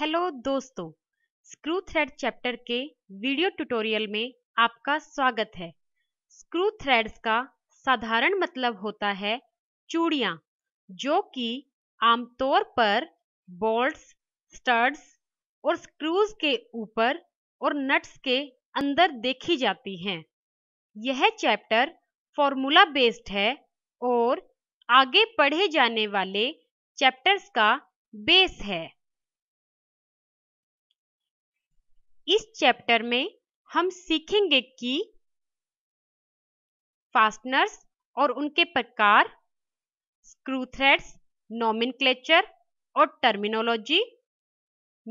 Hello दोस्तों screw thread chapter के video tutorial में आपका स्वागत है स्क्रू थ्रेड्स का साधारण मतलब होता है चूड़िया जो कि आमतौर पर बोल्ट्स स्टड्स और स्क्रूज के ऊपर और नट्स के अंदर देखी जाती हैं यह चैप्टर फॉर्मूला बेस्ड है और आगे पढ़े जाने वाले चैप्टर्स का बेस है इस चैप्टर में हम सीखेंगे कि फास्टनर्स और उनके प्रकार स्क्रू थ्रेड्स नॉमिन और terminology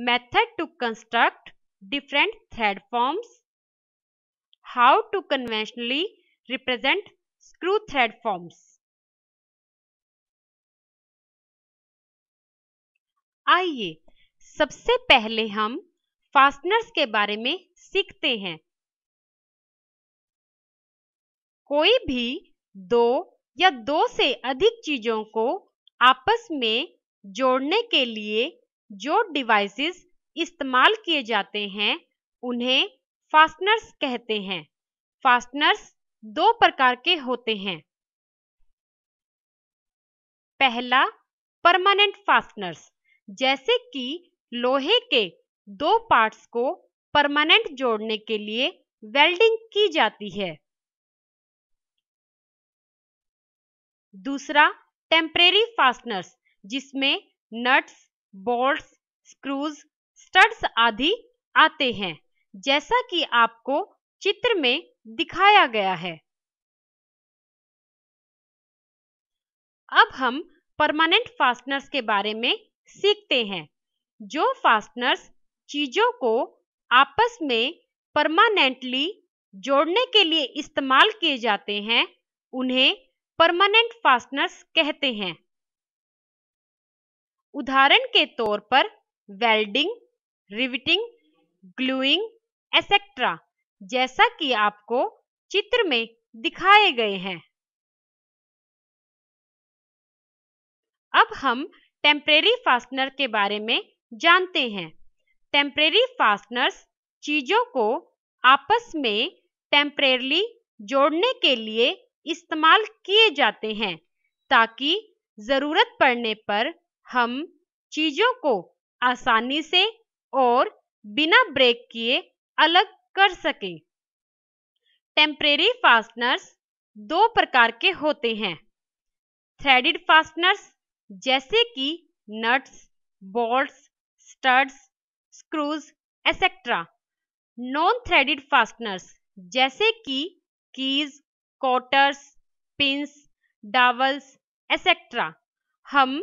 method to construct different thread forms how to conventionally represent screw thread forms आइए सबसे पहले हम फास्टनर्स के बारे में सीखते हैं कोई भी दो या दो से अधिक चीजों को आपस में जोड़ने के लिए जो डिवाइसेस इस्तेमाल किए जाते हैं उन्हें फास्टनर्स कहते हैं फास्टनर्स दो प्रकार के होते हैं पहला परमानेंट फास्टनर्स जैसे कि लोहे के दो पार्ट्स को परमानेंट जोड़ने के लिए वेल्डिंग की जाती है दूसरा टेम्परेरी फास्टनर्स जिसमें नट्स बोल्ट्स स्क्रूज स्टड्स आदि आते हैं जैसा कि आपको चित्र में दिखाया गया है अब हम परमानेंट फास्टनर्स के बारे में सीखते हैं जो फास्टनर्स चीजों को आपस में परमानेंटली जोड़ने के लिए इस्तेमाल किए जाते हैं उन्हें परमानेंट फास्टनर्स कहते हैं उदाहरण के तौर पर वेल्डिंग रिविटिंग ग्लूइंग एसेट्रा जैसा कि आपको चित्र में दिखाए गए हैं अब हम टेम्परेरी फास्टनर के बारे में जानते हैं टेम्परेरी फास्टनर्स चीजों को आपस में टेम्परेरली जोड़ने के लिए इस्तेमाल किए जाते हैं ताकि जरूरत पड़ने पर हम चीजों को आसानी से और बिना ब्रेक किए अलग कर सकें टेम्परेरी फास्टनर्स दो प्रकार के होते हैं थ्रेडेड फास्टनर्स जैसे कि nuts bolts studs screws etcetera non threaded fasteners जैसे कि keys cotters pins dowels etcetera हम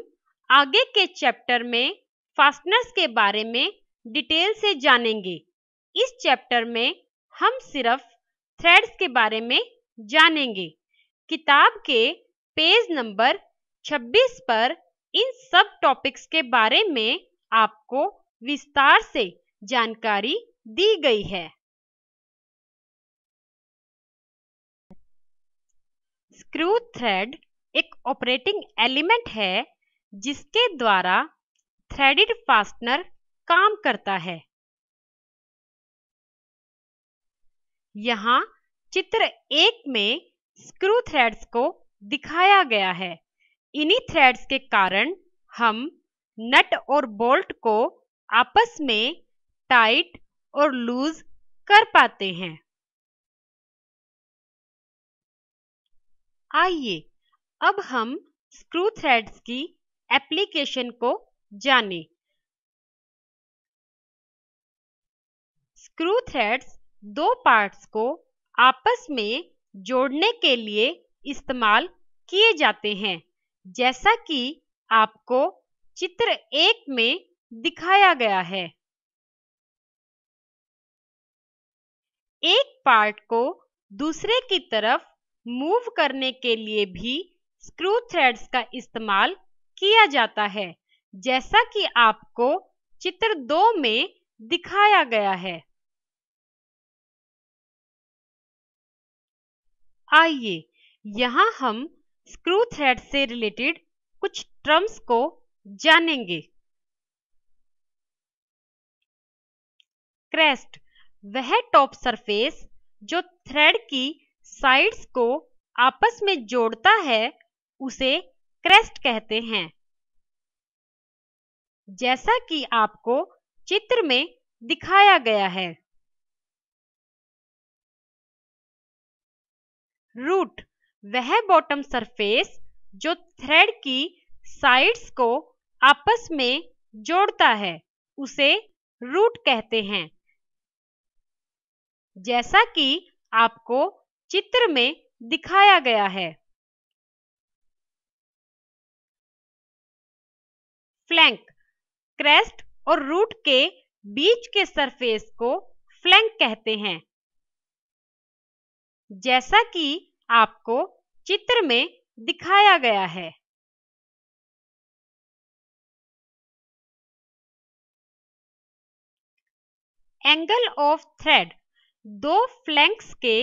आगे के चैप्टर में फास्टनर्स के बारे में डिटेल से जानेंगे इस चैप्टर में हम सिर्फ थ्रेड्स के बारे में जानेंगे किताब के पेज नंबर 26 पर इन सब टॉपिक्स के बारे में आपको विस्तार से जानकारी दी गई है स्क्रू थ्रेड एक ऑपरेटिंग एलिमेंट है जिसके द्वारा थ्रेडेड फास्टनर काम करता है यहाँ चित्र एक में स्क्रू थ्रेड्स को दिखाया गया है इन्हीं थ्रेड्स के कारण हम नट और बोल्ट को आपस में टाइट और लूज कर पाते हैं आइए अब हम स्क्रू थ्रेड्स की एप्लीकेशन को जानें। स्क्रू थ्रेड्स दो पार्ट्स को आपस में जोड़ने के लिए इस्तेमाल किए जाते हैं जैसा कि आपको चित्र एक में दिखाया गया है एक पार्ट को दूसरे की तरफ मूव करने के लिए भी स्क्रू थ्रेड्स का इस्तेमाल किया जाता है जैसा कि आपको चित्र दो में दिखाया गया है आइए यहाँ हम स्क्रू थ्रेड से रिलेटेड कुछ ट्रम्स को जानेंगे क्रेस्ट वह टॉप सरफेस जो थ्रेड की साइड्स को आपस में जोड़ता है उसे क्रेस्ट कहते हैं जैसा कि आपको चित्र में दिखाया गया है रूट वह बॉटम सरफेस जो थ्रेड की साइड्स को आपस में जोड़ता है उसे रूट कहते हैं जैसा कि आपको चित्र में दिखाया गया है फ्लैंक क्रेस्ट और रूट के बीच के सरफेस को फ्लैंक कहते हैं जैसा कि आपको चित्र में दिखाया गया है एंगल ऑफ थ्रेड दो फ्लैंक्स के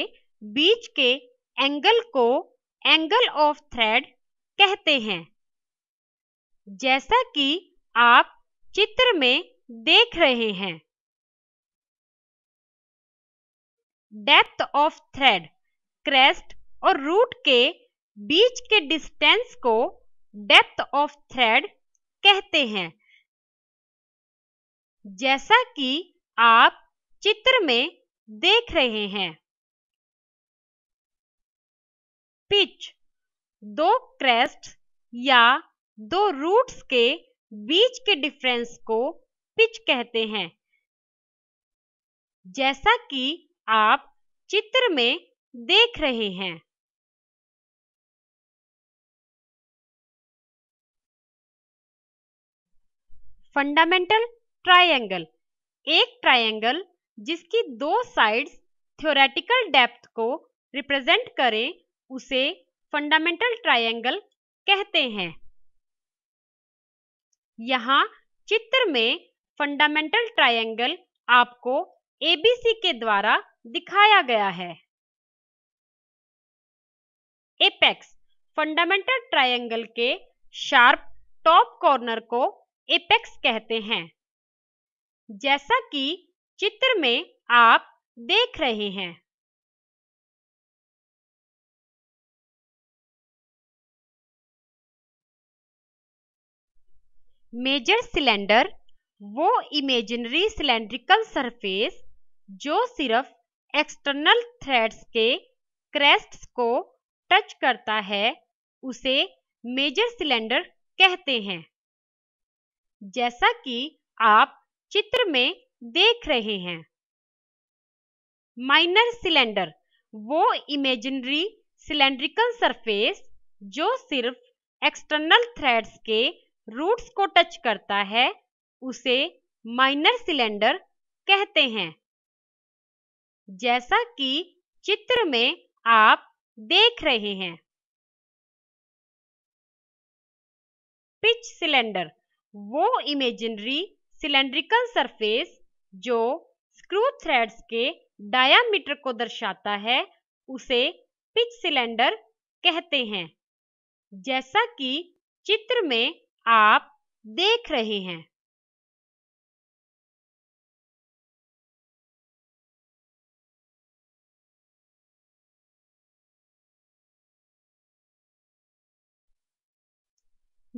बीच के एंगल को एंगल ऑफ थ्रेड कहते हैं जैसा कि आप चित्र में देख रहे हैं डेप्थ ऑफ थ्रेड क्रेस्ट और रूट के बीच के डिस्टेंस को डेप्थ ऑफ थ्रेड कहते हैं जैसा कि आप चित्र में देख रहे हैं पिच दो क्रेस्ट या दो रूट्स के बीच के डिफरेंस को पिच कहते हैं जैसा कि आप चित्र में देख रहे हैं फंडामेंटल ट्रायंगल एक ट्रायंगल जिसकी दो साइड्स थ्योरेटिकल डेप्थ को रिप्रेजेंट करें उसे फंडामेंटल ट्रायंगल कहते हैं यहां चित्र में फंडामेंटल ट्रायंगल आपको एबीसी के द्वारा दिखाया गया है एपेक्स फंडामेंटल ट्रायंगल के शार्प टॉप कॉर्नर को एपेक्स कहते हैं जैसा कि चित्र में आप देख रहे हैं। मेजर सिलेंडर वो इमेजिनरी सिलेंड्रिकल सरफेस जो सिर्फ एक्सटर्नल थ्रेड्स के क्रेस्ट को टच करता है उसे मेजर सिलेंडर कहते हैं जैसा कि आप चित्र में देख रहे हैं माइनर सिलेंडर वो इमेजिनरी सिलेंड्रिकल सरफेस जो सिर्फ एक्सटर्नल थ्रेड्स के रूट्स को टच करता है उसे माइनर सिलेंडर कहते हैं जैसा कि चित्र में आप देख रहे हैं पिच सिलेंडर वो इमेजिनरी सिलेंड्रिकल सरफेस जो स्क्रू थ्रेड्स के डायामीटर को दर्शाता है उसे पिच सिलेंडर कहते हैं जैसा कि चित्र में आप देख रहे हैं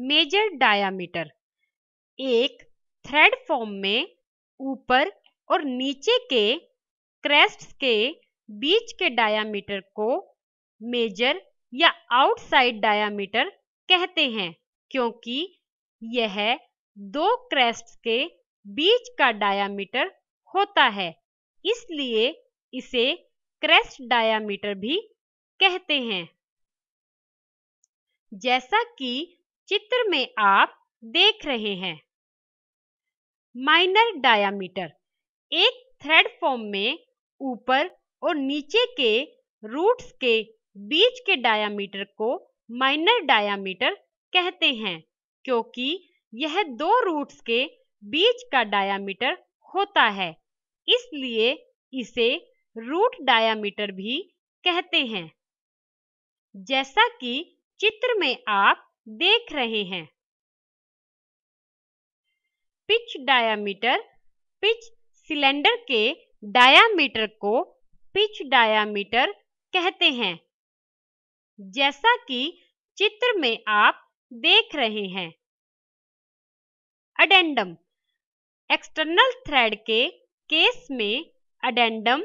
मेजर डायामीटर एक थ्रेड फॉर्म में ऊपर और नीचे के क्रेस्ट के बीच के डायामीटर को मेजर या आउटसाइड डायामीटर कहते हैं क्योंकि यह दो क्रेस्ट के बीच का डायामीटर होता है इसलिए इसे क्रेस्ट डायामीटर भी कहते हैं जैसा कि चित्र में आप देख रहे हैं। माइनर डायामीटर एक थ्रेड फॉर्म में ऊपर और नीचे के रूट्स के बीच के डायामीटर को माइनर डायामीटर कहते हैं क्योंकि यह दो रूट्स के बीच का डायामीटर होता है इसलिए इसे रूट डायामीटर भी कहते हैं जैसा कि चित्र में आप देख रहे हैं। पिच डायामीटर पिच सिलेंडर के डायामीटर को पिच डायामीटर कहते हैं जैसा कि चित्र में आप देख रहे हैं अडेंडम एक्सटर्नल थ्रेड के केस में अडेंडम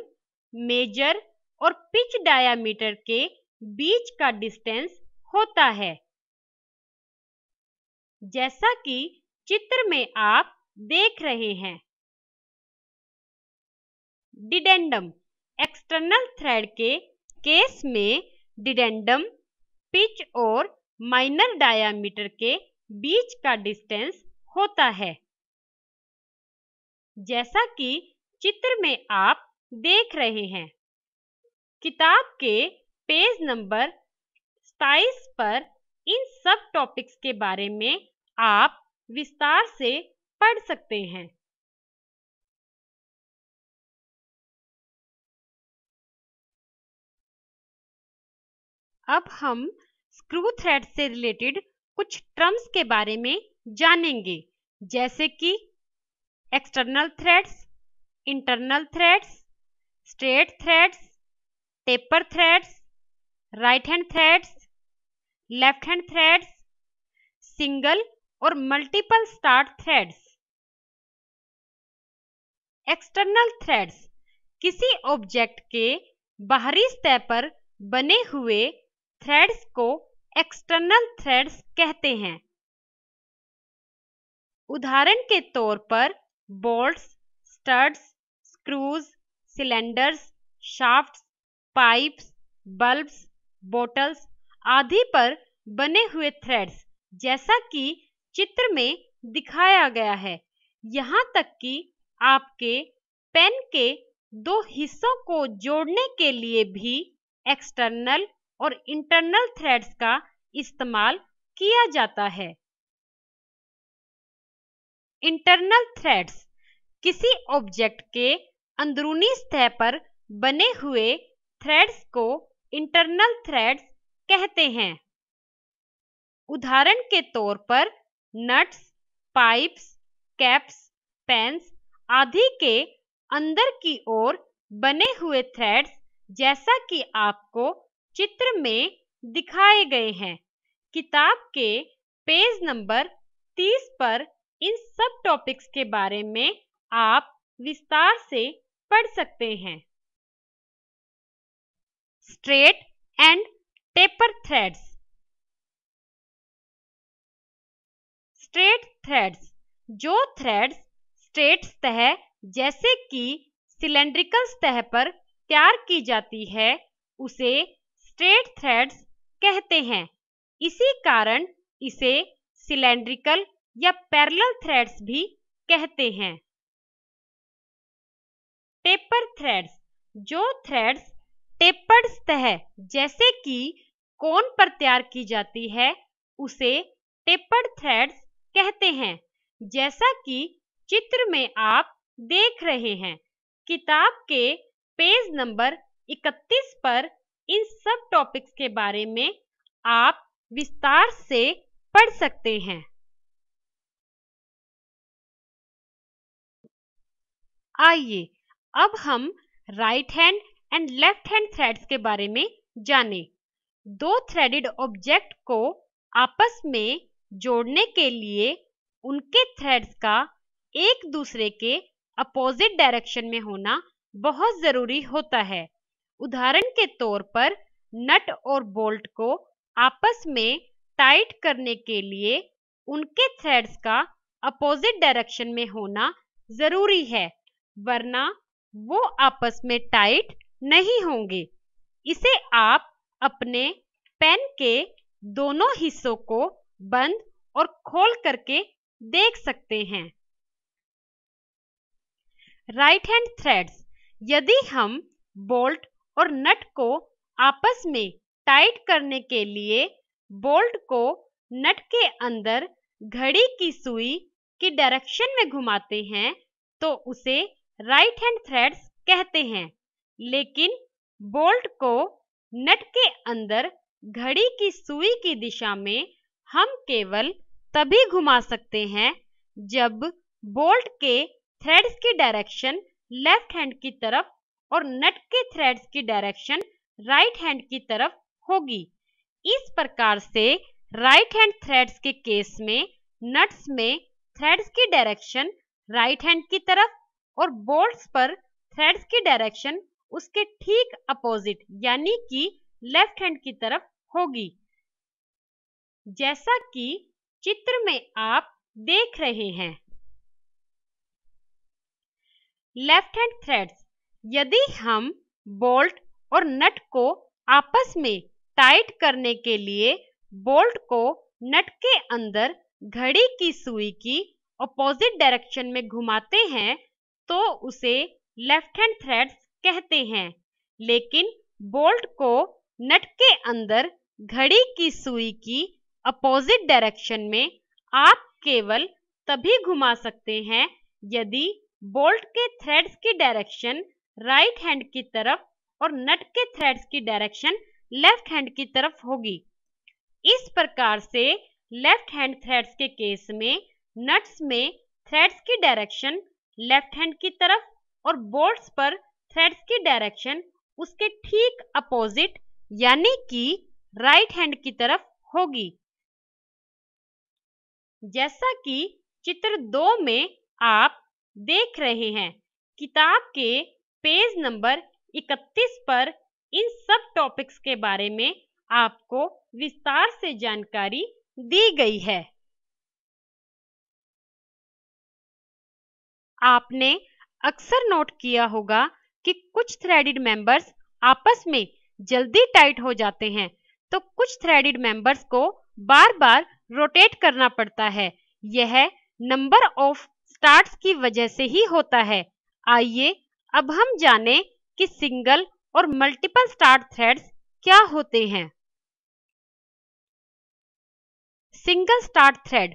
मेजर और पिच डायामीटर के बीच का डिस्टेंस होता है जैसा कि चित्र में आप देख रहे हैं डिडेंडम एक्सटर्नल थ्रेड के केस में डिडेंडम पिच और माइनर डायामीटर के बीच का डिस्टेंस होता है जैसा कि चित्र में आप देख रहे हैं किताब के पेज नंबर 27 पर इन सब टॉपिक्स के बारे में आप विस्तार से पढ़ सकते हैं अब हम स्क्रू थ्रेड से रिलेटेड कुछ टर्म्स के बारे में जानेंगे जैसे कि external threads internal threads straight threads taper threads right hand threads left hand threads single और multiple start threads external threads किसी ऑब्जेक्ट के बाहरी सतह पर बने हुए थ्रेड्स को एक्सटर्नल थ्रेड्स कहते हैं उदाहरण के तौर पर bolts studs screws cylinders shafts pipes bulbs bottles आदि पर बने हुए थ्रेड्स जैसा कि चित्र में दिखाया गया है यहाँ तक कि आपके पेन के दो हिस्सों को जोड़ने के लिए भी एक्सटर्नल और इंटरनल थ्रेड्स का इस्तेमाल किया जाता है इंटरनल थ्रेड्स किसी ऑब्जेक्ट के अंदरूनी सतह पर बने हुए थ्रेड्स को इंटरनल थ्रेड्स कहते हैं उदाहरण के तौर पर नट्स पाइप्स कैप्स पेंस आदि के अंदर की ओर बने हुए थ्रेड्स जैसा कि आपको चित्र में दिखाए गए हैं किताब के पेज नंबर 30 पर इन सब टॉपिक्स के बारे में आप विस्तार से पढ़ सकते हैं straight and taper threads straight threads जो थ्रेड्स स्ट्रेट सतह जैसे कि सिलेंड्रिकल सतह पर तैयार की जाती है उसे स्ट्रेट थ्रेड्स कहते हैं इसी कारण इसे सिलेंड्रिकल या पैरेलल थ्रेड्स भी कहते हैं टेपर थ्रेड्स जो थ्रेड्स टेपर्ड सतह जैसे कि कोन पर तैयार की जाती है उसे टेपर्ड थ्रेड्स कहते हैं जैसा कि चित्र में आप देख रहे हैं किताब के पेज नंबर 31 पर इन सब टॉपिक्स के बारे में आप विस्तार से पढ़ सकते हैं आइए अब हम right hand and left hand threads के बारे में जानें। दो थ्रेडेड ऑब्जेक्ट को आपस में जोड़ने के लिए उनके थ्रेड्स का एक दूसरे के अपोजिट डायरेक्शन में होना बहुत जरूरी होता है उदाहरण के तौर पर नट और बोल्ट को आपस में टाइट करने के लिए उनके थ्रेड्स का अपोजिट डायरेक्शन में होना जरूरी है वरना वो आपस में टाइट नहीं होंगे इसे आप अपने पेन के दोनों हिस्सों को बंद और खोल करके देख सकते हैं राइट हैंड थ्रेड्स यदि हम बोल्ट और नट को आपस में टाइट करने के लिए बोल्ट को नट के अंदर घड़ी की सुई की डायरेक्शन में घुमाते हैं तो उसे राइट हैंड थ्रेड्स कहते हैं लेकिन बोल्ट को नट के अंदर घड़ी की सुई की दिशा में हम केवल तभी घुमा सकते हैं जब बोल्ट के थ्रेड्स की डायरेक्शन लेफ्ट हैंड की तरफ और नट के थ्रेड्स की डायरेक्शन राइट हैंड की तरफ होगी इस प्रकार से राइट हैंड थ्रेड्स के केस में नट्स में थ्रेड्स की डायरेक्शन राइट हैंड की तरफ और बोल्ट्स पर थ्रेड्स की डायरेक्शन उसके ठीक अपोजिट यानी कि लेफ्ट हैंड की तरफ होगी जैसा कि चित्र में आप देख रहे हैं लेफ्ट हैंड थ्रेड्स यदि हम बोल्ट और नट को आपस में टाइट करने के लिए बोल्ट को नट के अंदर घड़ी की सुई की अपोजिट डायरेक्शन में घुमाते हैं तो उसे लेफ्ट हैंड थ्रेड्स कहते हैं लेकिन बोल्ट को नट के अंदर घड़ी की सुई की अपोजिट डायरेक्शन में आप केवल तभी घुमा सकते हैं यदि बोल्ट के थ्रेड्स की डायरेक्शन राइट हैंड की तरफ और नट के थ्रेड्स की डायरेक्शन लेफ्ट हैंड की तरफ होगी इस प्रकार से लेफ्ट हैंड थ्रेड्स के केस में नट्स में थ्रेड्स की डायरेक्शन लेफ्ट हैंड की तरफ और बोल्ट्स पर थ्रेड्स की डायरेक्शन उसके ठीक अपोजिट यानी कि राइट हैंड की तरफ होगी जैसा कि चित्र दो में आप देख रहे हैं किताब के पेज नंबर 31 पर इन सब टॉपिक्स के बारे में आपको विस्तार से जानकारी दी गई है आपने अक्सर नोट किया होगा कि कुछ थ्रेडेड मेंबर्स आपस में जल्दी टाइट हो जाते हैं तो कुछ थ्रेडेड मेंबर्स को बार बार रोटेट करना पड़ता है यह नंबर ऑफ स्टार्ट्स की वजह से ही होता है आइए अब हम जानें कि सिंगल और मल्टीपल स्टार्ट थ्रेड्स क्या होते हैं सिंगल स्टार्ट थ्रेड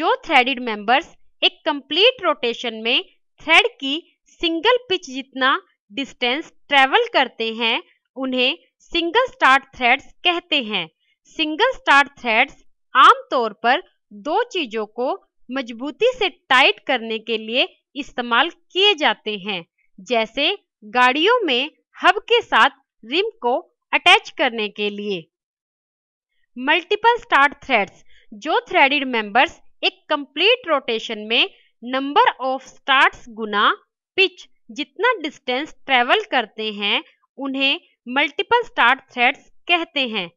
जो थ्रेडेड मेंबर्स एक कंप्लीट रोटेशन में थ्रेड की सिंगल पिच जितना डिस्टेंस ट्रेवल करते हैं उन्हें सिंगल स्टार्ट थ्रेड्स कहते हैं सिंगल स्टार्ट थ्रेड्स आमतौर पर दो चीजों को मजबूती से टाइट करने के लिए इस्तेमाल किए जाते हैं जैसे गाड़ियों में हब के साथ रिम को अटैच करने के लिए मल्टीपल स्टार्ट थ्रेड्स जो थ्रेडेड मेंबर्स एक कंप्लीट रोटेशन में नंबर ऑफ स्टार्ट्स गुना पिच जितना डिस्टेंस ट्रेवल करते हैं उन्हें मल्टीपल स्टार्ट थ्रेड्स कहते हैं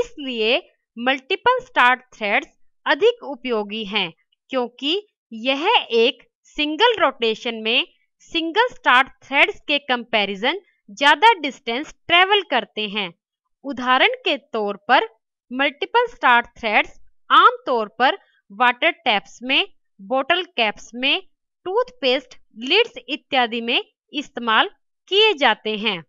इसलिए मल्टीपल स्टार्ट थ्रेड्स अधिक उपयोगी हैं क्योंकि यह एक सिंगल रोटेशन में सिंगल स्टार्ट थ्रेड्स के कंपैरिजन ज्यादा डिस्टेंस ट्रेवल करते हैं उदाहरण के तौर पर मल्टीपल स्टार्ट थ्रेड्स आमतौर पर वाटर टैप्स में बोटल कैप्स में टूथपेस्ट लिड्स इत्यादि में इस्तेमाल किए जाते हैं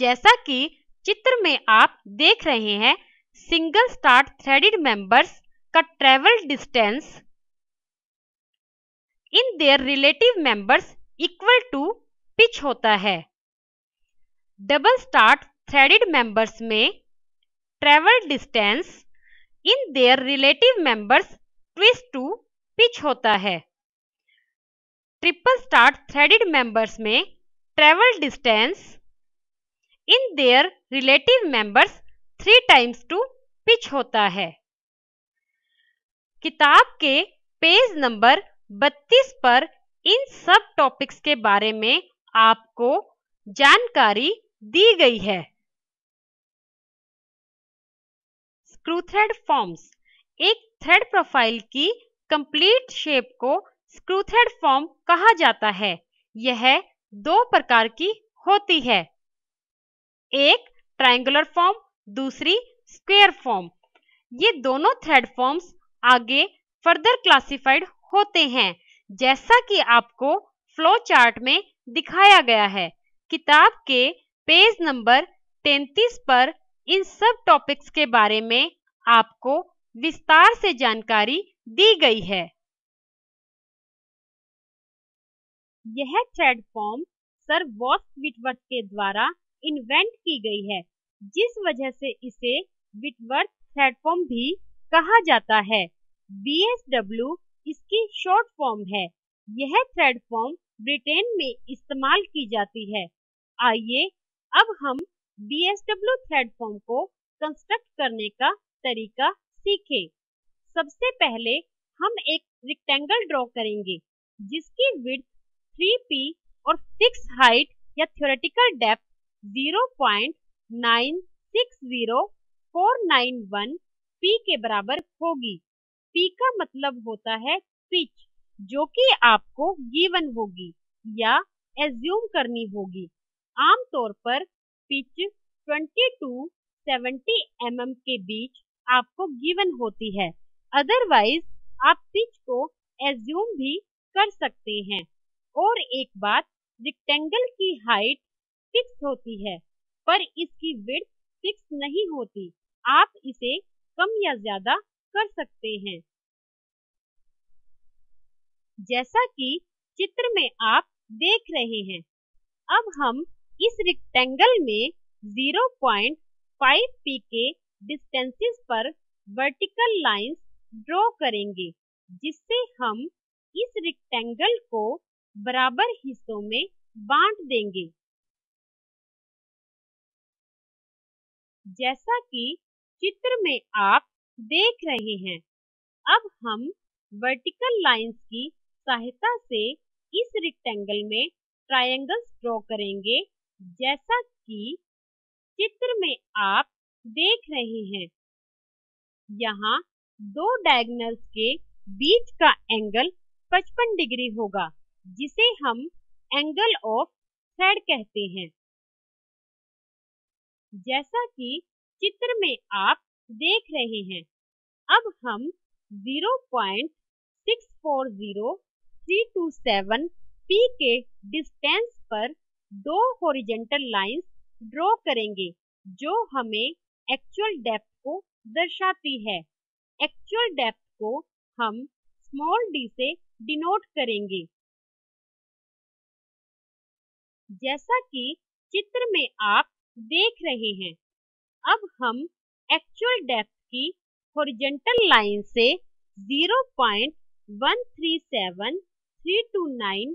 जैसा कि चित्र में आप देख रहे हैं सिंगल स्टार्ट थ्रेडेड मेंबर्स का travel distance in their relative members equal to pitch होता है डबल स्टार्ट थ्रेडेड मेंबर्स में travel distance in their relative members twice to pitch होता है ट्रिपल स्टार्ट थ्रेडेड मेंबर्स में travel distance in their relative members three times to pitch होता है किताब के पेज नंबर 32 पर इन सब टॉपिक्स के बारे में आपको जानकारी दी गई है स्क्रू थ्रेड फॉर्म्स एक थ्रेड प्रोफाइल की कंप्लीट शेप को स्क्रू थ्रेड फॉर्म कहा जाता है यह दो प्रकार की होती है एक ट्राइंगुलर फॉर्म दूसरी स्क्वेयर फॉर्म ये दोनों थ्रेड फॉर्म्स आगे फर्दर क्लासिफाइड होते हैं जैसा कि आपको फ्लो चार्ट में दिखाया गया है किताब के पेज नंबर 33 पर इन सब टॉपिक्स के बारे में आपको विस्तार से जानकारी दी गई है यह थ्रेड फॉर्म सर वॉस्ट विटवर्थ के द्वारा इन्वेंट की गई है जिस वजह से इसे विटवर्थ प्लेटफॉर्म भी कहा जाता है बी इसकी शॉर्ट फॉर्म है यह प्लेटफॉर्म ब्रिटेन में इस्तेमाल की जाती है आइए अब हम बी थ्रेड प्लेटफॉर्म को कंस्ट्रक्ट करने का तरीका सीखें। सबसे पहले हम एक रिक्टेंगल ड्रॉ करेंगे जिसकी विड्थ 3p और फिक्स हाइट या थ्योरेटिकल डेप्थ 0960491 p के बराबर होगी p का मतलब होता है पिच जो कि आपको गिवन होगी या एज्यूम करनी होगी आमतौर पर pitch twenty to M mm के बीच आपको गिवन होती है अदरवाइज आप पिच को एज्यूम भी कर सकते हैं और एक बात रिक्टेंगल की हाइट फिक्स होती है पर इसकी विड्थ फिक्स नहीं होती आप इसे कम या ज्यादा कर सकते हैं जैसा कि चित्र में आप देख रहे हैं अब हम इस रिक्टेंगल में 0.5 पी के डिस्टेंसेस पर वर्टिकल लाइंस ड्रॉ करेंगे जिससे हम इस रिक्टेंगल को बराबर हिस्सों में बांट देंगे जैसा कि चित्र में आप देख रहे हैं अब हम वर्टिकल लाइंस की सहायता से इस रेक्टेंगल में ट्रायंगल्स ड्रॉ करेंगे जैसा कि चित्र में आप देख रहे हैं यहाँ दो डायगनल्स के बीच का एंगल 55 डिग्री होगा जिसे हम एंगल ऑफ थ्रेड कहते हैं जैसा कि चित्र में आप देख रहे हैं अब हम 0640327 P के डिस्टेंस पर दो हॉरिजॉन्टल लाइंस ड्रॉ करेंगे जो हमें एक्चुअल डेप्थ को दर्शाती है एक्चुअल डेप्थ को हम स्मॉल डी से डिनोट करेंगे जैसा कि चित्र में आप देख रहे हैं अब हम एक्चुअल डेप्थ की हॉरिजॉन्टल लाइन से 0.137329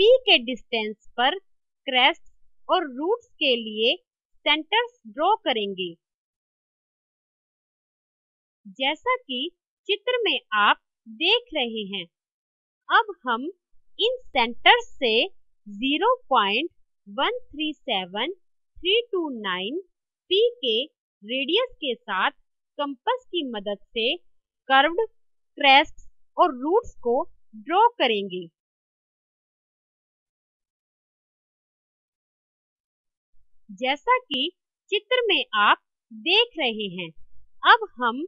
पी के डिस्टेंस पर क्रेस्ट और रूट्स के लिए सेंटर्स ड्रॉ करेंगे जैसा कि चित्र में आप देख रहे हैं अब हम इन सेंटर्स से 0.137 329 पी के रेडियस के साथ कंपास की मदद से कर्व्ड क्रेस्ट और रूट्स को ड्रॉ करेंगे जैसा कि चित्र में आप देख रहे हैं अब हम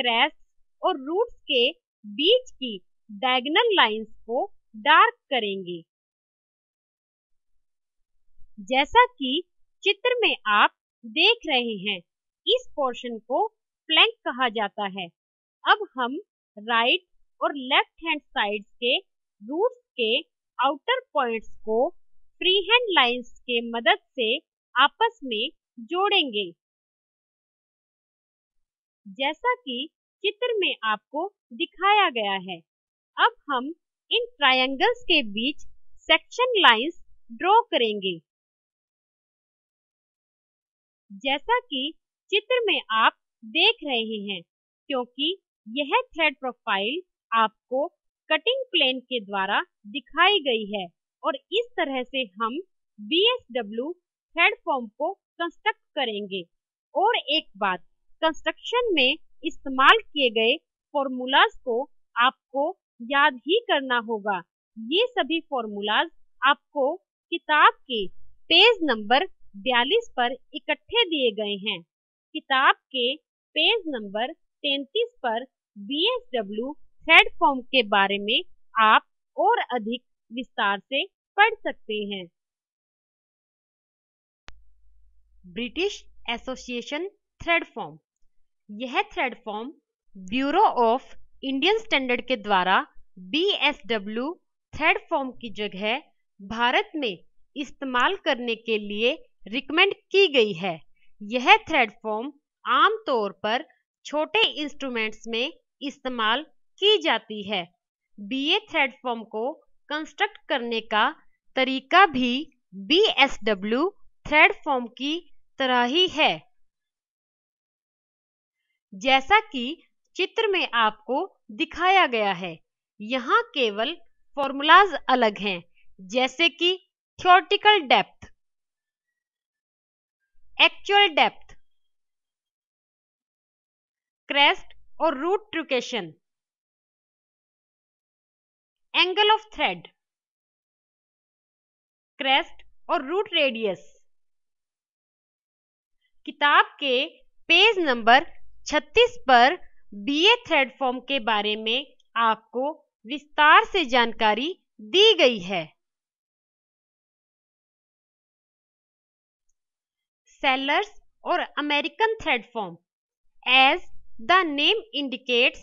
क्रेस्ट और रूट्स के बीच की डायगनल लाइंस को डार्क करेंगे जैसा कि चित्र में आप देख रहे हैं इस पोर्शन को फ्लैंक कहा जाता है अब हम राइट और लेफ्ट हैंड साइड के रूट्स के आउटर पॉइंट्स को फ्री हैंड लाइंस के मदद से आपस में जोड़ेंगे जैसा कि चित्र में आपको दिखाया गया है अब हम इन ट्रायंगल्स के बीच सेक्शन लाइंस ड्रॉ करेंगे जैसा कि चित्र में आप देख रहे हैं क्योंकि यह थ्रेड प्रोफ़ाइल आपको कटिंग प्लेन के द्वारा दिखाई गई है और इस तरह से हम VSWR थ्रेड फॉर्म को कंस्ट्रक्ट करेंगे और एक बात कंस्ट्रक्शन में इस्तेमाल किए गए फॉर्मूलाज को आपको याद ही करना होगा ये सभी फॉर्मूलाज आपको किताब के पेज नंबर बयालीस पर इकट्ठे दिए गए हैं किताब के पेज नंबर 33 पर बी एस डब्ल्यू हेड फॉर्म के बारे में आप और अधिक विस्तार से पढ़ सकते हैं ब्रिटिश एसोसिएशन थ्रेड फॉर्म यह thread form bureau of Indian standard के द्वारा B S W thread form की जगह भारत में इस्तेमाल करने के लिए रिकमेंड की गई है यह थ्रेड फॉर्म आमतौर पर छोटे इंस्ट्रूमेंट्स में इस्तेमाल की जाती है ए थ्रेड फॉर्म को कंस्ट्रक्ट करने का तरीका भी बी डब्ल्यू थ्रेड फॉर्म की तरह ही है जैसा कि चित्र में आपको दिखाया गया है यहाँ केवल फॉर्मूलाज अलग हैं जैसे कि theoretical depth actual depth crest और root truncation angle of thread crest और रूट रेडियस किताब के पेज नंबर 36 पर बीए थ्रेड फॉर्म के बारे में आपको विस्तार से जानकारी दी गई है सेलर्स और American thread form as the name indicates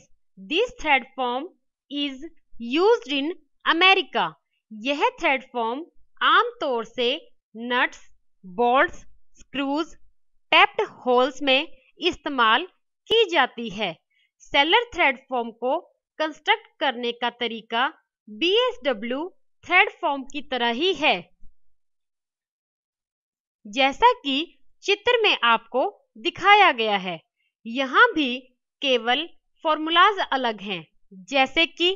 this thread form is use in America यह थ्रेड फॉर्म आमतौर से nuts bolt screws tapped holes में इस्तेमाल की जाती है सेलर थ्रेड फॉर्म को कंस्ट्रक्ट करने का तरीका B S W thread form की तरह ही है जैसा कि चित्र में आपको दिखाया गया है यहां भी केवल फॉर्मूलाज अलग हैं जैसे कि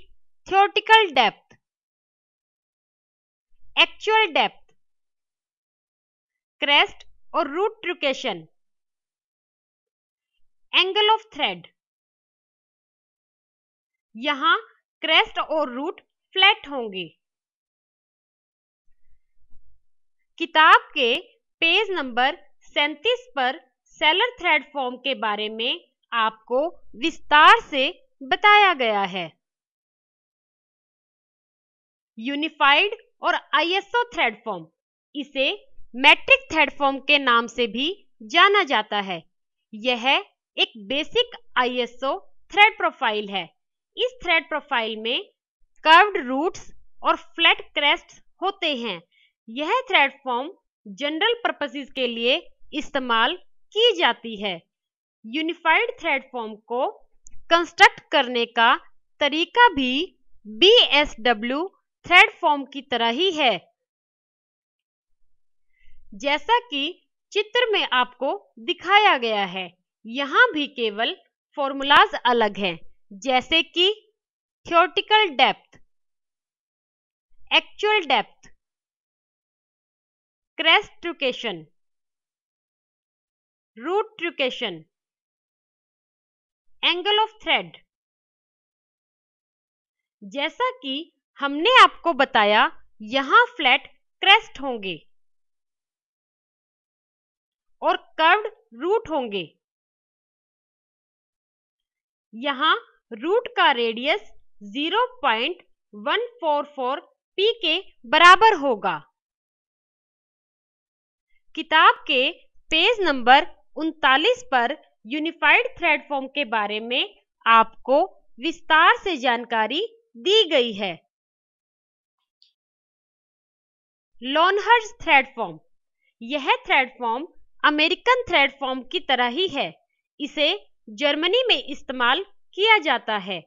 theoretical depth actual depth crest और root truncation angle of thread यहां क्रेस्ट और रूट फ्लैट होंगे किताब के पेज नंबर सैतीस पर सेलर थ्रेड फॉर्म के बारे में आपको विस्तार से बताया गया है यूनिफाइड और आईएसओ थ्रेड फॉर्म इसे मैट्रिक थ्रेड फॉर्म के नाम से भी जाना जाता है यह एक बेसिक आईएसओ थ्रेड प्रोफाइल है इस थ्रेड प्रोफाइल में कर्व्ड रूट्स और फ्लैट क्रेस्ट होते हैं यह थ्रेड फॉर्म जनरल पर्पसेस के लिए इस्तेमाल की जाती है यूनिफाइड थ्रेड फॉर्म को कंस्ट्रक्ट करने का तरीका भी B S W thread form की तरह ही है जैसा कि चित्र में आपको दिखाया गया है यहाँ भी केवल फॉर्मूलाज अलग हैं जैसे कि theoretical depth actual depth crest root truncation angle of thread जैसा कि हमने आपको बताया यहां फ्लैट क्रेस्ट होंगे और कर्व्ड रूट होंगे यहां रूट का रेडियस 0.144 पी के बराबर होगा किताब के पेज नंबर उनतालीस पर यूनिफाइड थ्रेड फॉर्म के बारे में आपको विस्तार से जानकारी दी गई है लोनहर्ज थ्रेड फॉर्म यह thread form American thread form की तरह ही है इसे जर्मनी में इस्तेमाल किया जाता है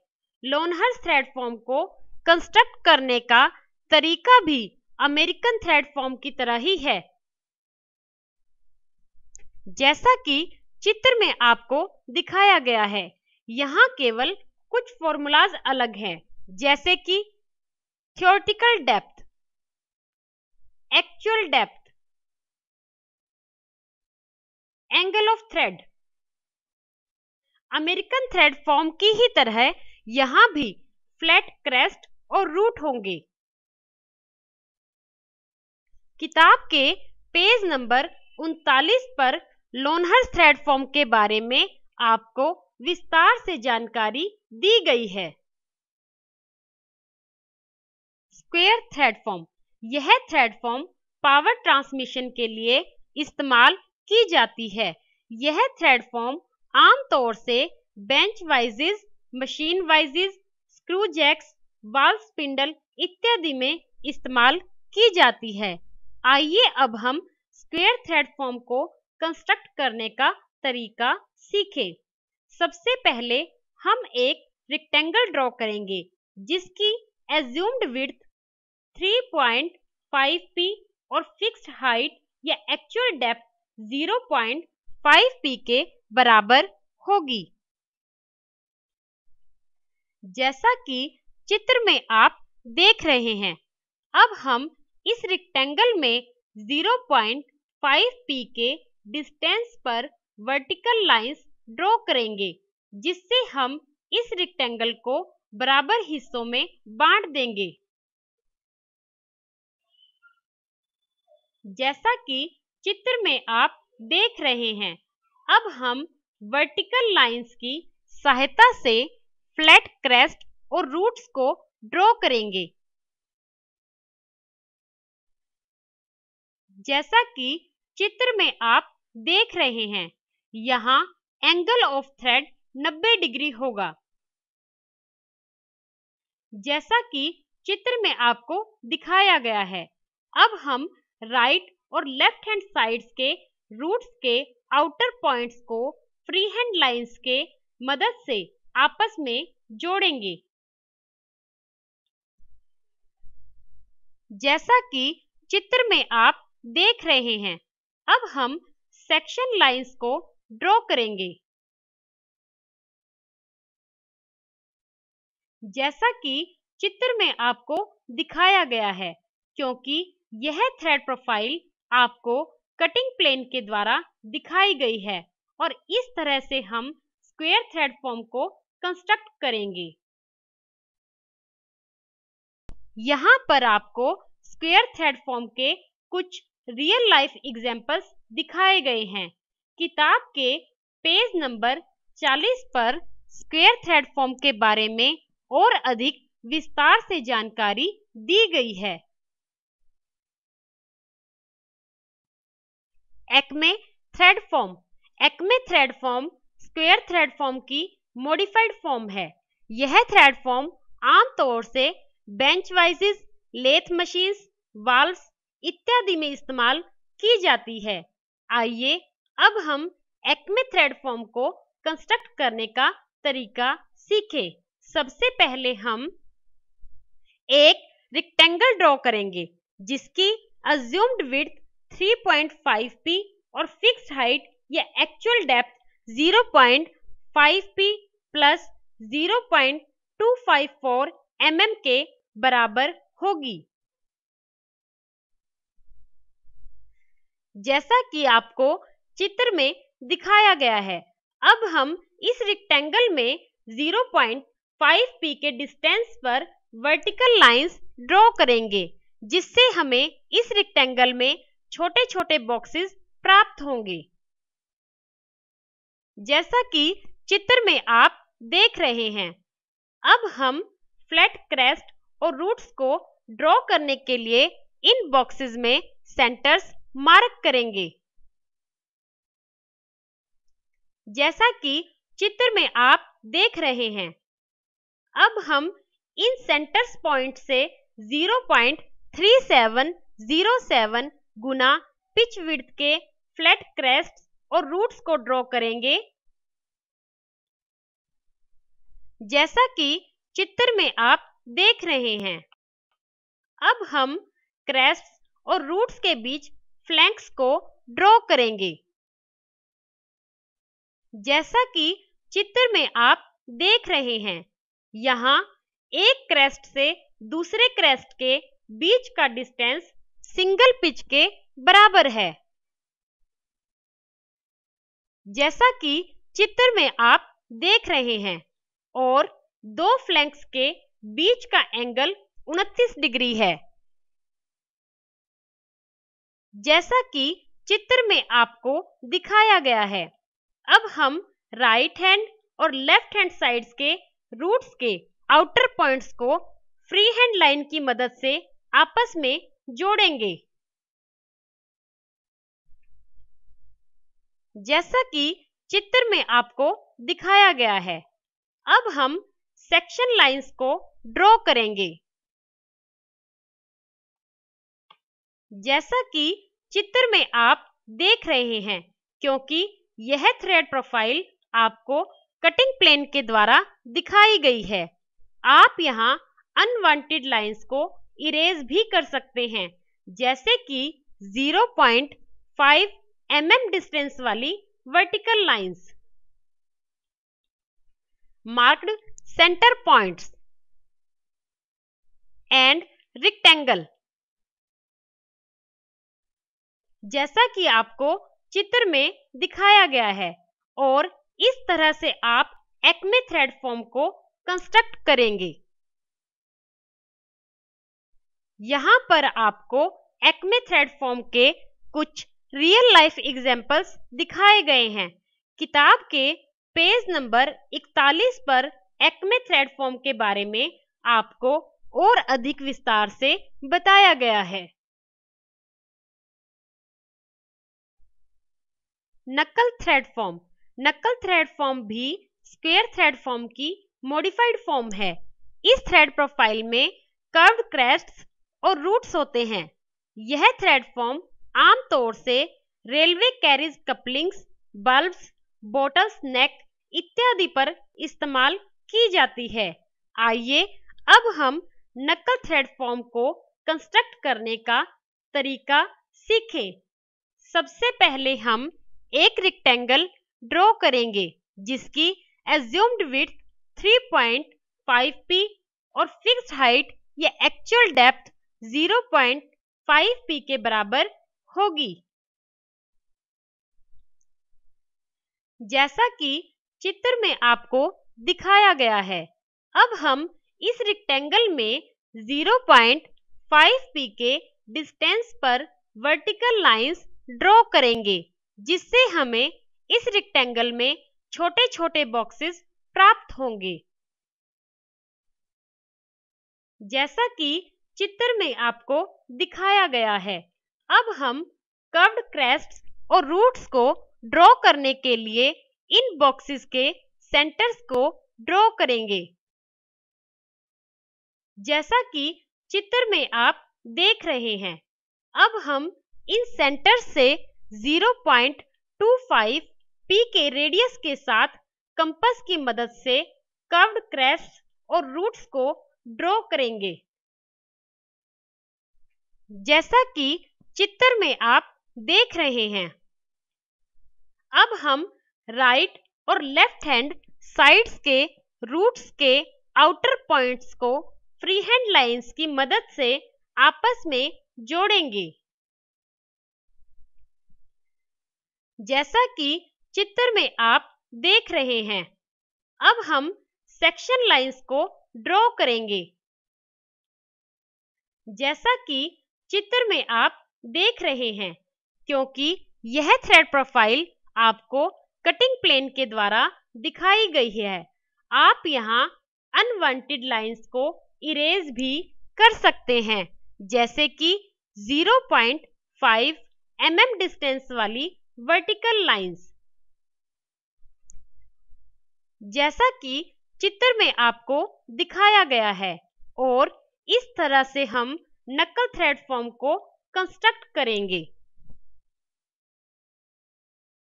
लोनहर्स थ्रेड फॉर्म को कंस्ट्रक्ट करने का तरीका भी अमेरिकन थ्रेड फॉर्म की तरह ही है जैसा कि चित्र में आपको दिखाया गया है यहाँ केवल कुछ फॉर्मूलाज अलग हैं जैसे कि theoretical depth actual depth angle of thread American thread form की ही तरह यहां भी फ्लैट क्रेस्ट और रूट होंगे किताब के पेज नंबर उनतालीस पर लोनहर थ्रेड फॉर्म के बारे में आपको विस्तार से जानकारी दी गई है स्क्वेयर थ्रेड फॉर्म यह थ्रेड फॉर्म पावर ट्रांसमिशन के लिए इस्तेमाल की जाती है यह थ्रेड फॉर्म आमतौर से bench vices machine vices screw jacks valve spindle इत्यादि में इस्तेमाल की जाती है आइए अब हम स्क्वेयर थ्रेड फॉर्म को कंस्ट्रक्ट करने का तरीका सीखें सबसे पहले हम एक रेक्टेंगल ड्रॉ करेंगे जिसकी एज्यूम्ड विड्थ 3.5p और फिक्स्ड हाइट या एक्चुअल डेप्थ 0.5p के बराबर होगी जैसा कि चित्र में आप देख रहे हैं अब हम इस रेक्टेंगल में 0.5p के डिस्टेंस पर वर्टिकल लाइंस ड्रॉ करेंगे जिससे हम इस रेक्टेंगल को बराबर हिस्सों में बांट देंगे जैसा कि चित्र में आप देख रहे हैं अब हम वर्टिकल लाइंस की सहायता से फ्लैट क्रेस्ट और रूट्स को ड्रॉ करेंगे जैसा कि चित्र में आप देख रहे हैं यहाँ एंगल ऑफ थ्रेड 90 डिग्री होगा जैसा कि चित्र में आपको दिखाया गया है अब हम राइट और लेफ्ट हैंड साइड्स के रूट्स के आउटर पॉइंट्स को फ्री हैंड लाइन्स के मदद से आपस में जोड़ेंगे जैसा कि चित्र में आप देख रहे हैं अब हम सेक्शन लाइंस को ड्रॉ करेंगे जैसा कि चित्र में आपको दिखाया गया है क्योंकि यह थ्रेड प्रोफाइल आपको कटिंग प्लेन के द्वारा दिखाई गई है और इस तरह से हम स्क्वायर थ्रेड फॉर्म को कंस्ट्रक्ट करेंगे यहाँ पर आपको स्क्वायर थ्रेड फॉर्म के कुछ रियल लाइफ एग्जाम्पल्स दिखाए गए हैं किताब के पेज नंबर 40 पर स्क्वायर थ्रेड फॉर्म के बारे में और अधिक विस्तार से जानकारी दी गई है acme thread form acme thread form square thread form की मॉडिफाइड फॉर्म है यह थ्रेड फॉर्म आमतौर से bench vices lathe machines valve इत्यादि में इस्तेमाल की जाती है आइए अब हम एक्मे थ्रेड फॉर्म को कंस्ट्रक्ट करने का तरीका सीखें सबसे पहले हम एक रिक्टेंगल ड्रॉ करेंगे जिसकी अज्यूम्ड विड्थ 3.5 पी और फिक्स्ड हाइट या actual depth 0.5 P plus 0.254 M mm के बराबर होगी जैसा कि आपको चित्र में दिखाया गया है अब हम इस रिक्टेंगल में पी के डिस्टेंस पर वर्टिकल लाइंस ड्रॉ करेंगे जिससे हमें इस रिक्टेंगल में छोटे छोटे बॉक्सेस प्राप्त होंगे जैसा कि चित्र में आप देख रहे हैं अब हम फ्लैट क्रेस्ट और रूट्स को ड्रॉ करने के लिए इन बॉक्सेस में सेंटर्स मार्क करेंगे जैसा कि चित्र में आप देख रहे हैं अब हम इन सेंटर्स पॉइंट से 0.3707 गुना पिच विड्थ के फ्लैट क्रेस्ट और रूट्स को ड्रॉ करेंगे जैसा कि चित्र में आप देख रहे हैं अब हम क्रेस्ट और रूट्स के बीच फ्लैंक्स को ड्रॉ करेंगे जैसा कि चित्र में आप देख रहे हैं यहाँ एक क्रेस्ट से दूसरे क्रेस्ट के बीच का डिस्टेंस सिंगल पिच के बराबर है जैसा कि चित्र में आप देख रहे हैं और दो फ्लैंक्स के बीच का एंगल 29 डिग्री है जैसा कि चित्र में आपको दिखाया गया है अब हम राइट हैंड और लेफ्ट हैंड साइड्स के रूट्स के आउटर पॉइंट्स को फ्री हैंड लाइन की मदद से आपस में जोड़ेंगे जैसा कि चित्र में आपको दिखाया गया है अब हम सेक्शन लाइंस को ड्रॉ करेंगे जैसा कि चित्र में आप देख रहे हैं क्योंकि यह थ्रेड प्रोफाइल आपको कटिंग प्लेन के द्वारा दिखाई गई है आप यहाँ अनवांटेड लाइंस को इरेज भी कर सकते हैं जैसे कि 0.5 mm डिस्टेंस वाली vertical lines marked centre points and rectangle जैसा कि आपको चित्र में दिखाया गया है और इस तरह से आप एक्मे थ्रेड फॉर्म को कंस्ट्रक्ट करेंगे यहाँ पर आपको एक्मे थ्रेड फॉर्म के कुछ रियल लाइफ एग्जाम्पल्स दिखाए गए हैं किताब के पेज नंबर 41 पर एक्मे थ्रेड फॉर्म के बारे में आपको और अधिक विस्तार से बताया गया है knuckle thread form knuckle thread form भी स्क्वेयर थ्रेड फॉर्म की मॉडिफाइड फॉर्म है इस थ्रेड प्रोफाइल में कर्व्ड क्रेस्ट और रूट्स होते हैं यह थ्रेड फॉर्म आमतौर से railway carriage couplings bulbs bottles neck इत्यादि पर इस्तेमाल की जाती है आइए अब हम नकल थ्रेड फॉर्म को कंस्ट्रक्ट करने का तरीका सीखें सबसे पहले हम एक रिक्टेंगल ड्रॉ करेंगे जिसकी एज्यूम्ड विड्थ 3.5 पी और फिक्स्ड हाइट या एक्चुअल डेप्थ 0.5 पी के बराबर होगी जैसा कि चित्र में आपको दिखाया गया है अब हम इस रिक्टेंगल में 0.5 पी के डिस्टेंस पर वर्टिकल लाइंस ड्रॉ करेंगे जिससे हमें इस रेक्टेंगल में छोटे छोटे बॉक्सेस प्राप्त होंगे जैसा कि चित्र में आपको दिखाया गया है अब हम कर्व्ड क्रेस्ट और रूट्स को ड्रॉ करने के लिए इन बॉक्सेस के सेंटर्स को ड्रॉ करेंगे जैसा कि चित्र में आप देख रहे हैं अब हम इन सेंटर्स से 0.25 पी के रेडियस के साथ कंपास की मदद से कर्व्ड क्रेस्ट और रूट्स को ड्रॉ करेंगे जैसा कि चित्र में आप देख रहे हैं अब हम राइट और लेफ्ट हैंड साइड्स के रूट्स के आउटर पॉइंट्स को फ्री हैंड लाइंस की मदद से आपस में जोड़ेंगे जैसा कि चित्र में आप देख रहे हैं अब हम सेक्शन लाइंस को ड्रॉ करेंगे जैसा कि चित्र में आप देख रहे हैं क्योंकि यह थ्रेड प्रोफाइल आपको कटिंग प्लेन के द्वारा दिखाई गई है आप यहाँ अनवांटेड लाइंस को इरेज भी कर सकते हैं जैसे कि 0.5 एम mm डिस्टेंस वाली वर्टिकल लाइंस जैसा कि चित्र में आपको दिखाया गया है और इस तरह से हम नकल थ्रेड फॉर्म को कंस्ट्रक्ट करेंगे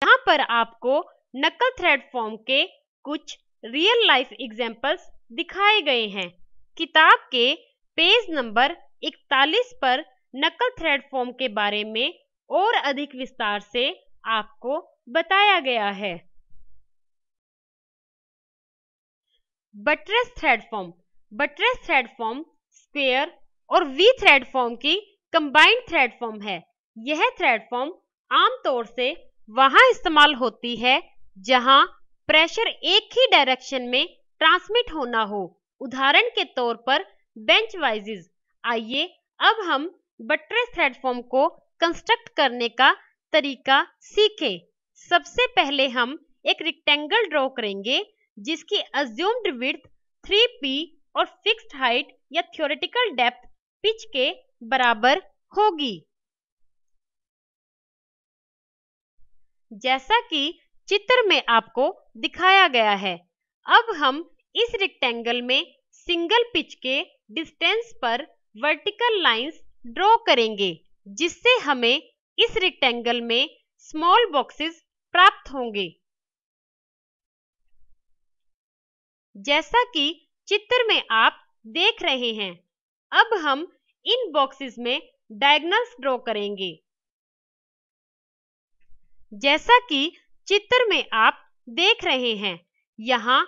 यहाँ पर आपको नकल थ्रेड फॉर्म के कुछ रियल लाइफ एग्जाम्पल्स दिखाए गए हैं किताब के पेज नंबर 41 पर नकल थ्रेड फॉर्म के बारे में और अधिक विस्तार से आपको बताया गया है buttress thread form buttress thread form square और वी थ्रेड फॉर्म की कंबाइंड थ्रेड फॉर्म है यह थ्रेड फॉर्म आमतौर से वहां इस्तेमाल होती है जहां प्रेशर एक ही डायरेक्शन में ट्रांसमिट होना हो उदाहरण के तौर पर बेंच वाइजेस आइए अब हम बट्रेस थ्रेड फॉर्म को कंस्ट्रक्ट करने का तरीका सीखे सबसे पहले हम एक रेक्टेंगल ड्रॉ करेंगे जिसकी अज्यूम्ड विड्थ 3p और फिक्स्ड हाइट या थ्योरेटिकल डेप्थ पिच के बराबर होगी जैसा कि चित्र में आपको दिखाया गया है अब हम इस रेक्टेंगल में सिंगल पिच के डिस्टेंस पर वर्टिकल लाइंस ड्रॉ करेंगे जिससे हमें इस रेक्टेंगल में स्मॉल बॉक्सेस प्राप्त होंगे जैसा कि चित्र में आप देख रहे हैं अब हम इन बॉक्सेस में डायगनल ड्रॉ करेंगे जैसा कि चित्र में आप देख रहे हैं यहाँ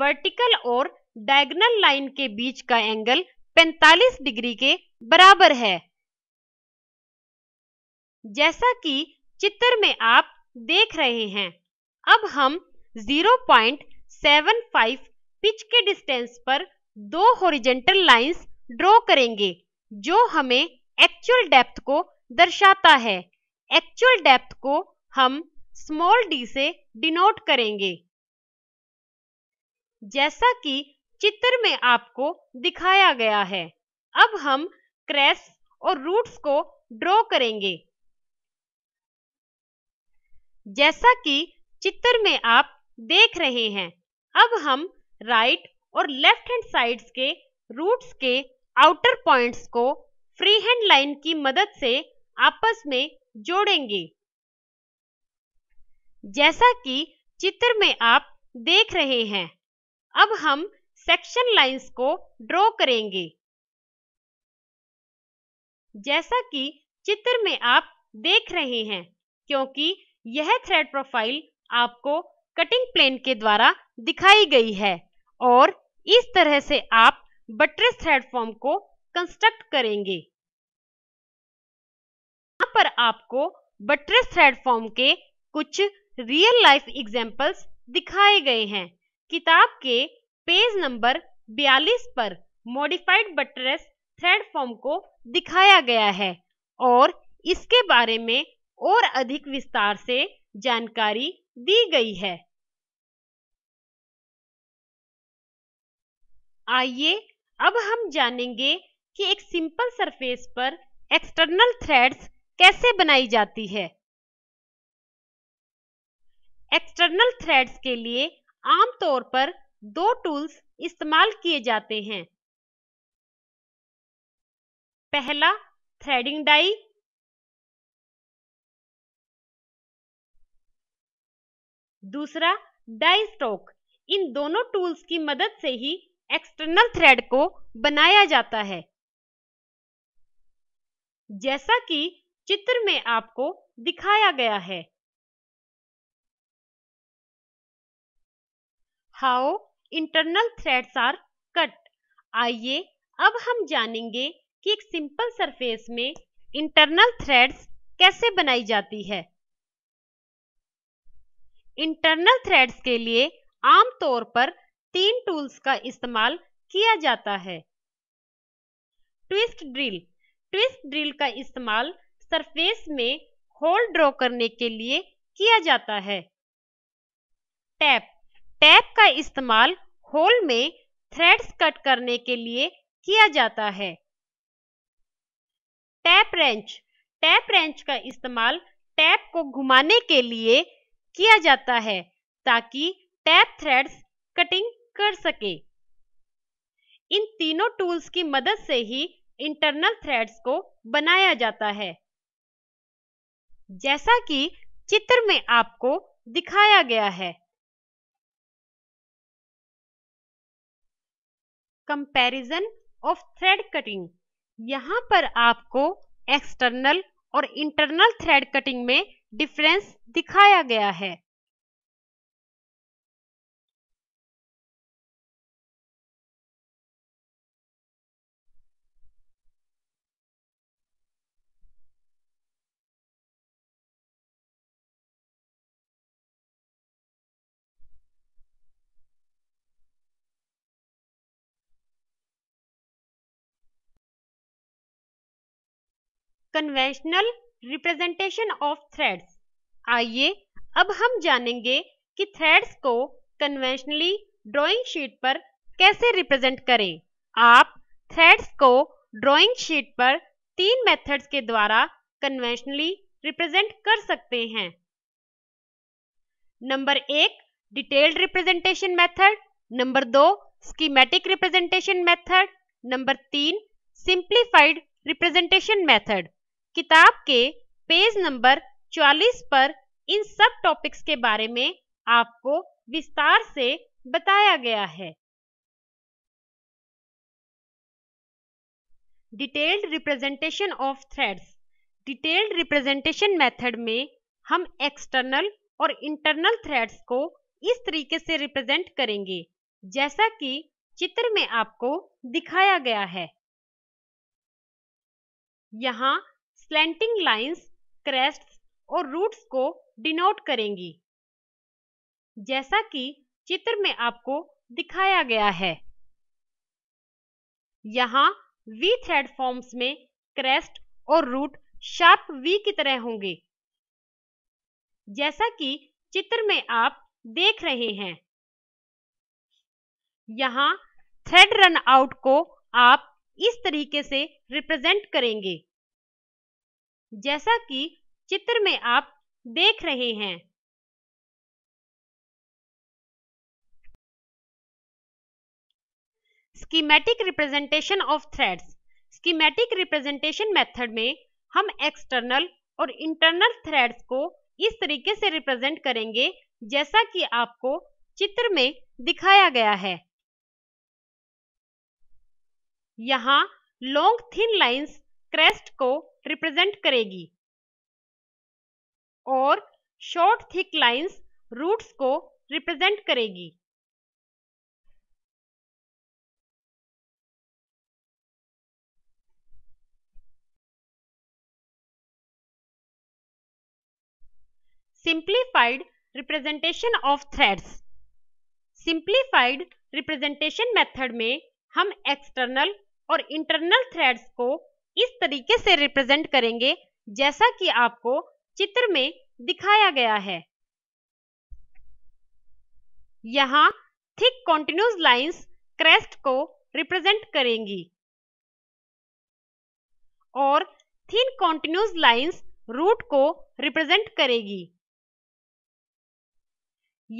वर्टिकल और डायगनल लाइन के बीच का एंगल 45 डिग्री के बराबर है जैसा कि चित्र में आप देख रहे हैं अब हम 0.75 पिच के डिस्टेंस पर दो हॉरिजेंटल लाइंस ड्रॉ करेंगे जो हमें एक्चुअल डेप्थ को दर्शाता है एक्चुअल डेप्थ को हम स्मॉल डी से डिनोट करेंगे जैसा कि चित्र में आपको दिखाया गया है अब हम क्रेस और रूट्स को ड्रॉ करेंगे जैसा कि चित्र में आप देख रहे हैं अब हम राइट right और लेफ्ट हैंड साइड्स के रूट्स के आउटर पॉइंट्स को फ्री हैंड लाइन की मदद से आपस में जोड़ेंगे जैसा कि चित्र में आप देख रहे हैं अब हम सेक्शन लाइंस को ड्रॉ करेंगे जैसा कि चित्र में आप देख रहे हैं क्योंकि यह थ्रेड प्रोफाइल आपको कटिंग प्लेन के द्वारा दिखाई गई है और इस तरह से आप बट्रेस थ्रेड फॉर्म को कंस्ट्रक्ट करेंगे यहाँ पर आपको बट्रेस थ्रेड फॉर्म के कुछ रियल लाइफ एग्जाम्पल्स दिखाए गए हैं किताब के पेज नंबर 42 पर मॉडिफाइड बट्रेस थ्रेड फॉर्म को दिखाया गया है और इसके बारे में और अधिक विस्तार से जानकारी दी गई है आइए अब हम जानेंगे कि एक सिंपल सरफेस पर एक्सटर्नल थ्रेड्स कैसे बनाई जाती है एक्सटर्नल थ्रेड्स के लिए आमतौर पर दो टूल्स इस्तेमाल किए जाते हैं पहला थ्रेडिंग डाई दूसरा डाई स्ट्रोक इन दोनों टूल्स की मदद से ही एक्सटर्नल थ्रेड को बनाया जाता है जैसा कि चित्र में आपको दिखाया गया है how internal threads are cut आइए अब हम जानेंगे कि एक सिंपल सरफेस में इंटरनल थ्रेड्स कैसे बनाई जाती है इंटरनल थ्रेड्स के लिए आमतौर पर तीन टूल्स का इस्तेमाल किया जाता है ट्विस्ट ड्रिल ट्विस्ट ड्रिल का इस्तेमाल सरफेस में होल ड्रॉ करने के लिए किया जाता है टैप टैप का इस्तेमाल होल में थ्रेड्स कट करने के लिए किया जाता है टैप रेंच टैप रेंच का इस्तेमाल टैप को घुमाने के लिए किया जाता है ताकि टैप थ्रेड्स कटिंग कर सके इन तीनों टूल्स की मदद से ही इंटरनल थ्रेड्स को बनाया जाता है जैसा कि चित्र में आपको दिखाया गया है कंपैरिजन ऑफ थ्रेड कटिंग यहाँ पर आपको एक्सटर्नल और इंटरनल थ्रेड कटिंग में डिफरेंस दिखाया गया है कन्वेंशनल रिप्रेजेंटेशन ऑफ थ्रेड्स आइए अब हम जानेंगे कि थ्रेड्स को कन्वेंशनली ड्राइंग शीट पर कैसे रिप्रेजेंट करें आप थ्रेड्स को ड्राइंग शीट पर तीन मेथड्स के द्वारा कन्वेंशनली रिप्रेजेंट कर सकते हैं नंबर एक डिटेल्ड रिप्रेजेंटेशन मेथड नंबर दो स्कीमेटिक रिप्रेजेंटेशन मेथड नंबर तीन सिंप्लीफाइड रिप्रेजेंटेशन मेथड किताब के पेज नंबर 44 पर इन सब टॉपिक्स के बारे में आपको विस्तार से बताया गया है detailed representation of threads detailed representation method में हम एक्सटर्नल और इंटरनल थ्रेड्स को इस तरीके से रिप्रेजेंट करेंगे जैसा कि चित्र में आपको दिखाया गया है यहाँ स्लेंटिंग लाइंस क्रेस्ट और रूट्स को डिनोट करेंगी जैसा कि चित्र में आपको दिखाया गया है यहाँ वी थ्रेड फॉर्म्स में क्रेस्ट और रूट शार्प वी की तरह होंगे जैसा कि चित्र में आप देख रहे हैं यहाँ थ्रेड रन आउट को आप इस तरीके से रिप्रेजेंट करेंगे जैसा कि चित्र में आप देख रहे हैं schematic representation of threads schematic representation method में हम एक्सटर्नल और इंटरनल थ्रेड्स को इस तरीके से रिप्रेजेंट करेंगे जैसा कि आपको चित्र में दिखाया गया है यहाँ लॉन्ग थिन लाइंस क्रेस्ट को रिप्रेजेंट करेगी और शॉर्ट थिक लाइंस रूट्स को रिप्रेजेंट करेगी simplified representation of threads simplified representation method में हम एक्सटर्नल और इंटरनल थ्रेड्स को इस तरीके से रिप्रेजेंट करेंगे जैसा कि आपको चित्र में दिखाया गया है यहाँ थिक कॉन्टिन्यूस लाइंस क्रेस्ट को रिप्रेजेंट करेंगी और थिन कॉन्टिन्यूस लाइंस रूट को रिप्रेजेंट करेगी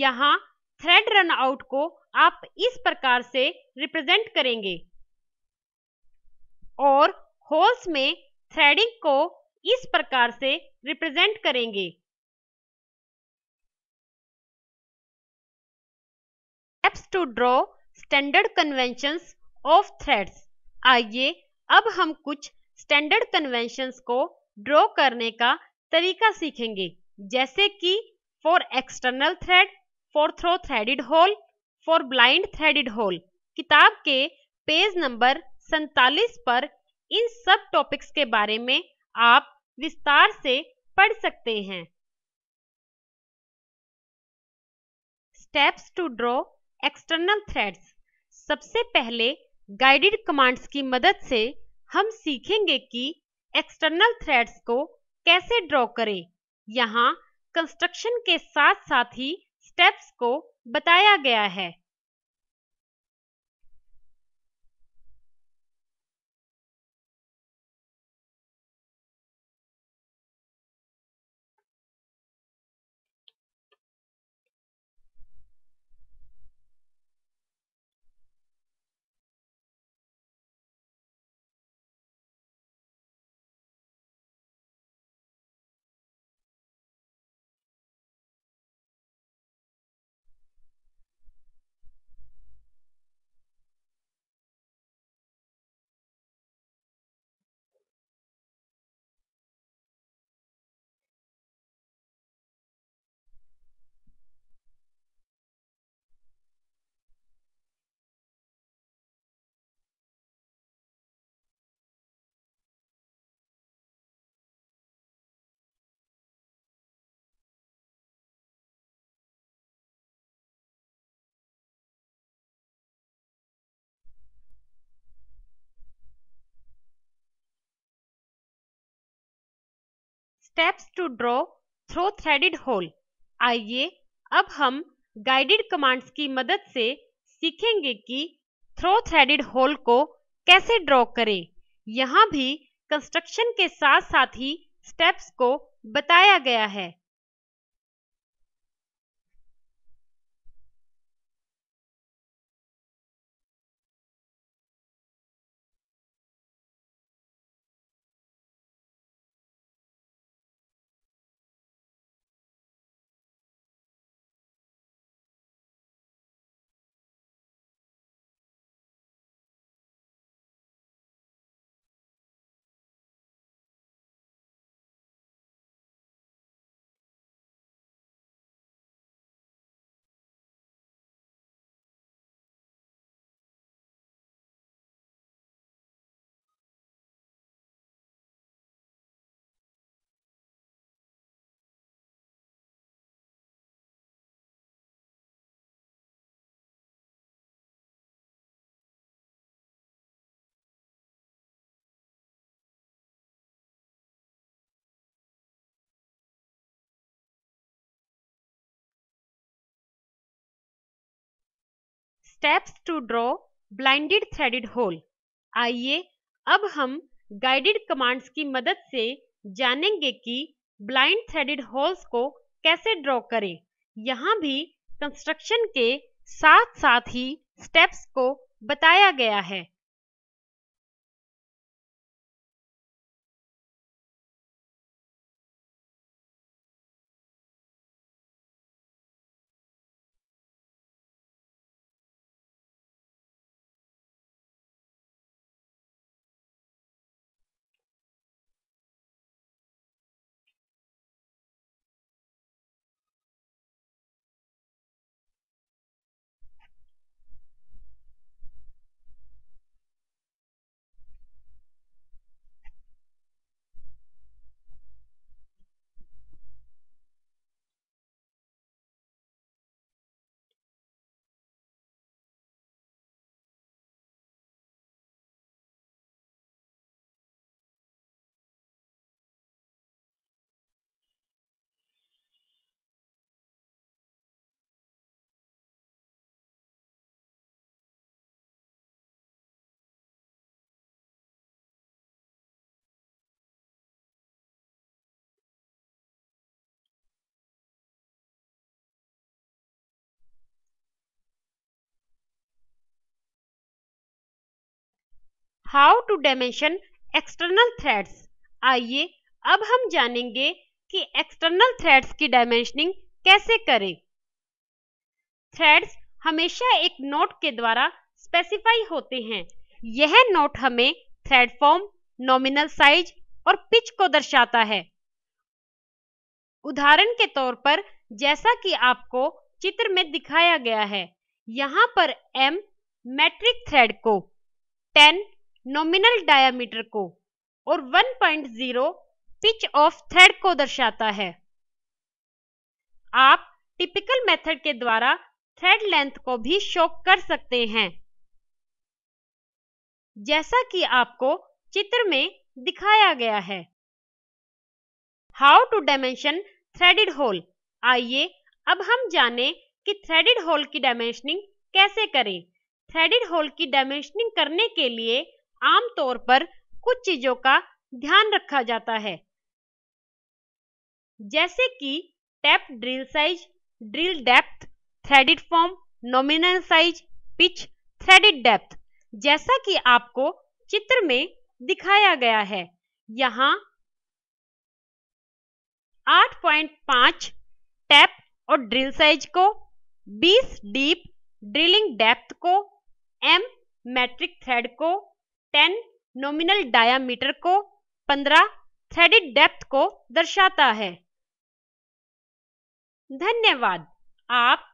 यहाँ थ्रेड रन आउट को आप इस प्रकार से रिप्रेजेंट करेंगे और होल्स में थ्रेडिंग को इस प्रकार से रिप्रेजेंट करेंगे steps to draw standard convention of threads आइए अब हम कुछ स्टैंडर्ड कन्वेंशन को ड्रॉ करने का तरीका सीखेंगे जैसे कि for external thread for through threaded hole for blind threaded hole किताब के पेज नंबर 47 पर इन सब टॉपिक्स के बारे में आप विस्तार से पढ़ सकते हैं steps to draw external threads सबसे पहले गाइडेड कमांड्स की मदद से हम सीखेंगे कि एक्सटर्नल थ्रेड्स को कैसे ड्रॉ करें यहाँ कंस्ट्रक्शन के साथ साथ ही स्टेप्स को बताया गया है steps to draw through threaded hole आइए अब हम गाइडेड कमांड्स की मदद से सीखेंगे कि थ्रो थ्रेडेड होल को कैसे ड्रॉ करें यहाँ भी कंस्ट्रक्शन के साथ साथ ही स्टेप्स को बताया गया है steps to draw blinded threaded hole आइए अब हम गाइडेड कमांड्स की मदद से जानेंगे कि ब्लाइंड थ्रेडेड होल्स को कैसे ड्रॉ करें यहाँ भी कंस्ट्रक्शन के साथ साथ ही स्टेप्स को बताया गया है how to dimension external threads आइए अब हम जानेंगे कि एक्सटर्नल थ्रेड्स की डायमेंशनिंग कैसे करें थ्रेड्स हमेशा एक नोट के द्वारा स्पेसिफाई होते हैं यह नोट हमें थ्रेड फॉर्म नॉमिनल साइज और पिच को दर्शाता है उदाहरण के तौर पर जैसा कि आपको चित्र में दिखाया गया है यहाँ पर M मैट्रिक थ्रेड को नॉमिनल डायामीटर को और 1.0 पिच ऑफ थ्रेड को दर्शाता है आप टिपिकल मेथड के द्वारा थ्रेड लेंथ को भी शो कर सकते हैं जैसा कि आपको चित्र में दिखाया गया है how to dimension threaded hole आइए अब हम जाने कि थ्रेडेड होल की डायमेंशनिंग कैसे करें थ्रेडेड होल की डायमेंशनिंग करने के लिए आमतौर पर कुछ चीजों का ध्यान रखा जाता है जैसे कि tap drill size drill depth threaded form nominal size pitch threaded depth जैसा कि आपको चित्र में दिखाया गया है यहाँ 8.5 टैप और ड्रिल साइज को 20 डीप ड्रिलिंग डेप्थ को एम मैट्रिक थ्रेड को टेन नोमिनल डायामीटर को पंद्रह थ्रेडिड डेप्थ को दर्शाता है धन्यवाद आप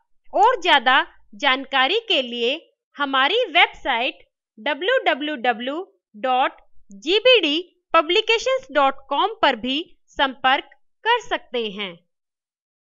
और ज्यादा जानकारी के लिए हमारी वेबसाइट www.gbdpublications.com पर भी संपर्क कर सकते हैं